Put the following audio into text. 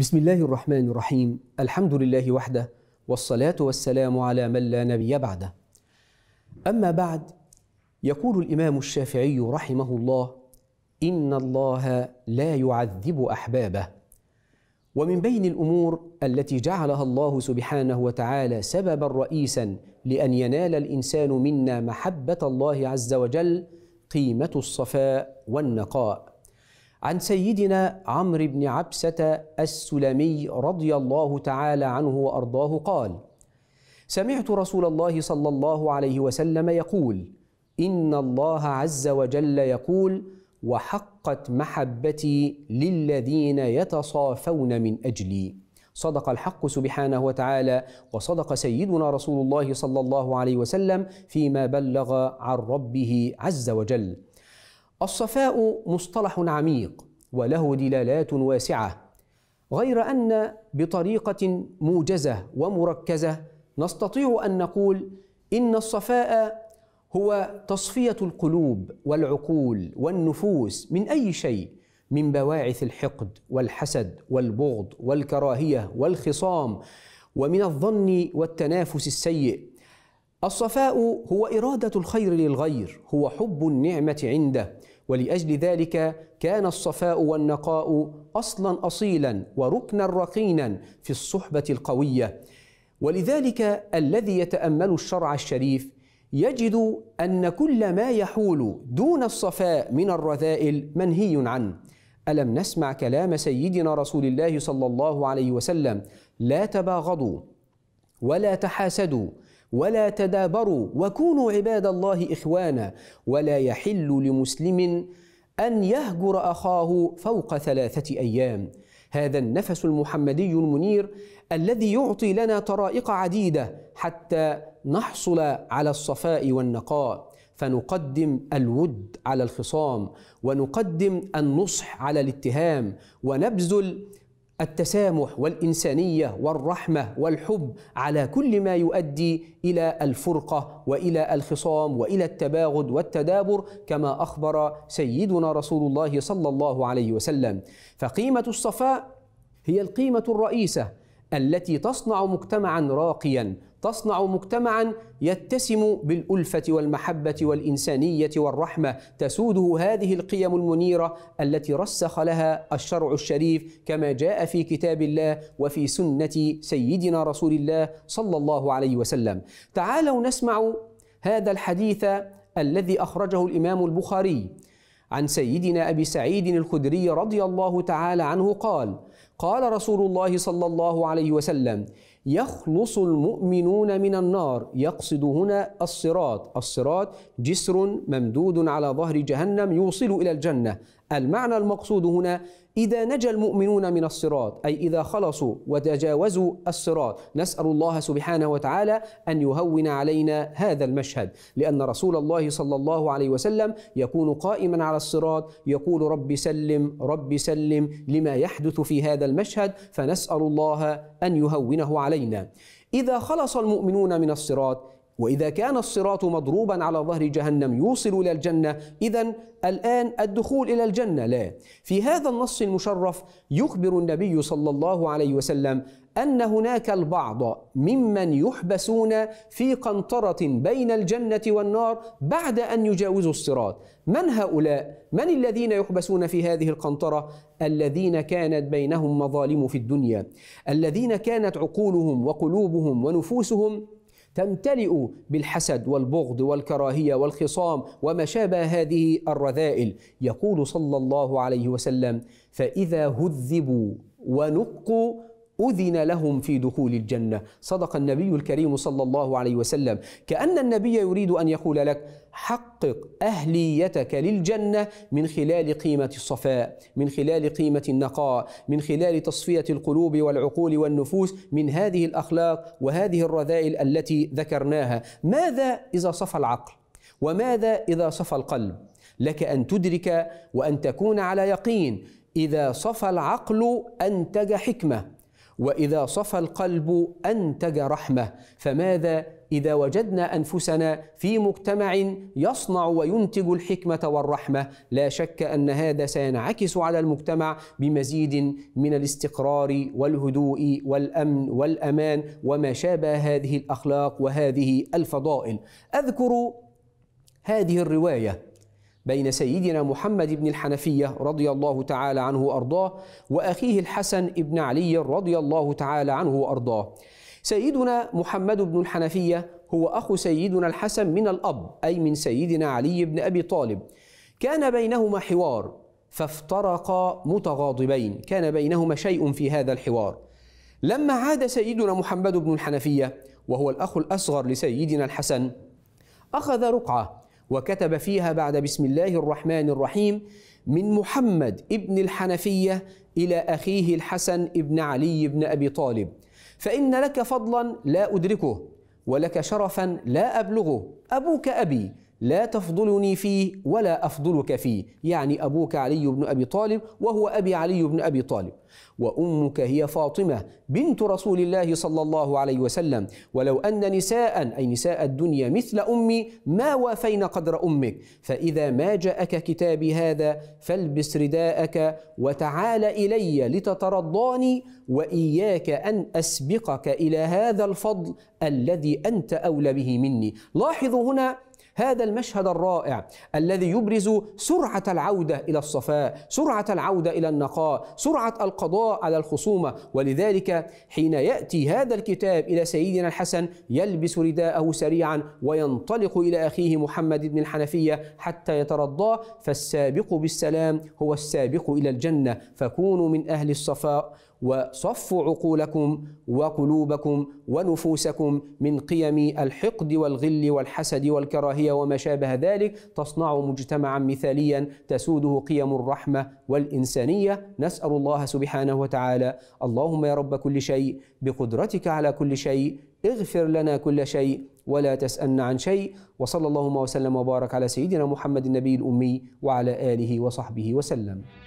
بسم الله الرحمن الرحيم الحمد لله وحده والصلاة والسلام على من لا نبي بعده أما بعد يقول الإمام الشافعي رحمه الله إن الله لا يعذب أحبابه ومن بين الأمور التي جعلها الله سبحانه وتعالى سببا رئيسا لأن ينال الإنسان منا محبة الله عز وجل قيمة الصفاء والنقاء عن سيدنا عمرو بن عبسة السلمي رضي الله تعالى عنه وأرضاه قال: سمعت رسول الله صلى الله عليه وسلم يقول: إن الله عز وجل يقول: وحقت محبتي للذين يتصافون من أجلي. صدق الحق سبحانه وتعالى وصدق سيدنا رسول الله صلى الله عليه وسلم فيما بلغ عن ربه عز وجل. الصفاء مصطلح عميق وله دلالات واسعه غير ان بطريقه موجزه ومركزه نستطيع ان نقول ان الصفاء هو تصفيه القلوب والعقول والنفوس من اي شيء من بواعث الحقد والحسد والبغض والكراهيه والخصام ومن الظن والتنافس السيء الصفاء هو إرادة الخير للغير هو حب النعمة عنده ولأجل ذلك كان الصفاء والنقاء أصلا أصيلا وركنا رقينا في الصحبة القوية ولذلك الذي يتأمل الشرع الشريف يجد أن كل ما يحول دون الصفاء من الرذائل منهي عنه ألم نسمع كلام سيدنا رسول الله صلى الله عليه وسلم لا تباغضوا ولا تحاسدوا ولا تدابروا وكونوا عباد الله إخوانا ولا يحل لمسلم أن يهجر أخاه فوق ثلاثة أيام هذا النفس المحمدي المنير الذي يعطي لنا طرائق عديدة حتى نحصل على الصفاء والنقاء فنقدم الود على الخصام ونقدم النصح على الاتهام ونبذل التسامح والانسانيه والرحمه والحب على كل ما يؤدي الى الفرقه والى الخصام والى التباغض والتدابر كما اخبر سيدنا رسول الله صلى الله عليه وسلم فقيمه الصفاء هي القيمه الرئيسه التي تصنع مجتمعا راقيا تصنع مجتمعا يتسم بالالفه والمحبه والانسانيه والرحمه تسوده هذه القيم المنيره التي رسخ لها الشرع الشريف كما جاء في كتاب الله وفي سنه سيدنا رسول الله صلى الله عليه وسلم تعالوا نسمع هذا الحديث الذي اخرجه الامام البخاري عن سيدنا ابي سعيد الخدري رضي الله تعالى عنه قال قال رسول الله صلى الله عليه وسلم يخلص المؤمنون من النار يقصد هنا الصراط الصراط جسر ممدود على ظهر جهنم يوصل الى الجنه المعنى المقصود هنا إذا نجا المؤمنون من الصراط أي إذا خلصوا وتجاوزوا الصراط نسأل الله سبحانه وتعالى أن يهون علينا هذا المشهد لأن رسول الله صلى الله عليه وسلم يكون قائما على الصراط يقول رب سلم رب سلم لما يحدث في هذا المشهد فنسأل الله أن يهونه علينا إذا خلص المؤمنون من الصراط وإذا كان الصراط مضروبا على ظهر جهنم يوصل إلى الجنة إذا الآن الدخول إلى الجنة لا في هذا النص المشرف يخبر النبي صلى الله عليه وسلم أن هناك البعض ممن يحبسون في قنطرة بين الجنة والنار بعد أن يجاوزوا الصراط من هؤلاء؟ من الذين يحبسون في هذه القنطرة؟ الذين كانت بينهم مظالم في الدنيا الذين كانت عقولهم وقلوبهم ونفوسهم تمتلئ بالحسد والبغض والكراهيه والخصام وما شابه هذه الرذائل يقول صلى الله عليه وسلم فاذا هذبوا ونقوا أذن لهم في دخول الجنة صدق النبي الكريم صلى الله عليه وسلم كأن النبي يريد أن يقول لك حقق أهليتك للجنة من خلال قيمة الصفاء من خلال قيمة النقاء من خلال تصفية القلوب والعقول والنفوس من هذه الأخلاق وهذه الرذائل التي ذكرناها ماذا إذا صفى العقل وماذا إذا صفى القلب لك أن تدرك وأن تكون على يقين إذا صفى العقل أنتج حكمة واذا صفى القلب انتج رحمه فماذا اذا وجدنا انفسنا في مجتمع يصنع وينتج الحكمه والرحمه لا شك ان هذا سينعكس على المجتمع بمزيد من الاستقرار والهدوء والامن والامان وما شابه هذه الاخلاق وهذه الفضائل اذكر هذه الروايه بين سيدنا محمد بن الحنفية رضي الله تعالى عنه وأرضاه وأخيه الحسن بن علي رضي الله تعالى عنه وأرضاه سيدنا محمد بن الحنفية هو أخ سيدنا الحسن من الأب أي من سيدنا علي بن أبي طالب كان بينهما حوار فافترقا متغاضبين كان بينهما شيء في هذا الحوار لما عاد سيدنا محمد بن الحنفية وهو الأخ الأصغر لسيدنا الحسن أخذ رقعة وكتب فيها بعد بسم الله الرحمن الرحيم من محمد ابن الحنفية إلى أخيه الحسن ابن علي بن أبي طالب فإن لك فضلا لا أدركه ولك شرفا لا أبلغه أبوك أبي لا تفضلني فيه ولا أفضلك فيه يعني أبوك علي بن أبي طالب وهو أبي علي بن أبي طالب وأمك هي فاطمة بنت رسول الله صلى الله عليه وسلم ولو أن نساء أي نساء الدنيا مثل أمي ما وافين قدر أمك فإذا ما جاءك كتابي هذا فالبس رداءك وتعال إلي لتترضاني وإياك أن أسبقك إلى هذا الفضل الذي أنت أولى به مني لاحظوا هنا هذا المشهد الرائع الذي يبرز سرعة العودة إلى الصفاء سرعة العودة إلى النقاء سرعة القضاء على الخصومة ولذلك حين يأتي هذا الكتاب إلى سيدنا الحسن يلبس رداءه سريعا وينطلق إلى أخيه محمد بن الحنفية حتى يترضاه فالسابق بالسلام هو السابق إلى الجنة فكونوا من أهل الصفاء وصفوا عقولكم وقلوبكم ونفوسكم من قيم الحقد والغل والحسد والكراهيه وما شابه ذلك تصنعوا مجتمعا مثاليا تسوده قيم الرحمه والانسانيه نسال الله سبحانه وتعالى اللهم يا رب كل شيء بقدرتك على كل شيء اغفر لنا كل شيء ولا تسألنا عن شيء وصلى اللهم وسلم وبارك على سيدنا محمد النبي الأمي وعلى آله وصحبه وسلم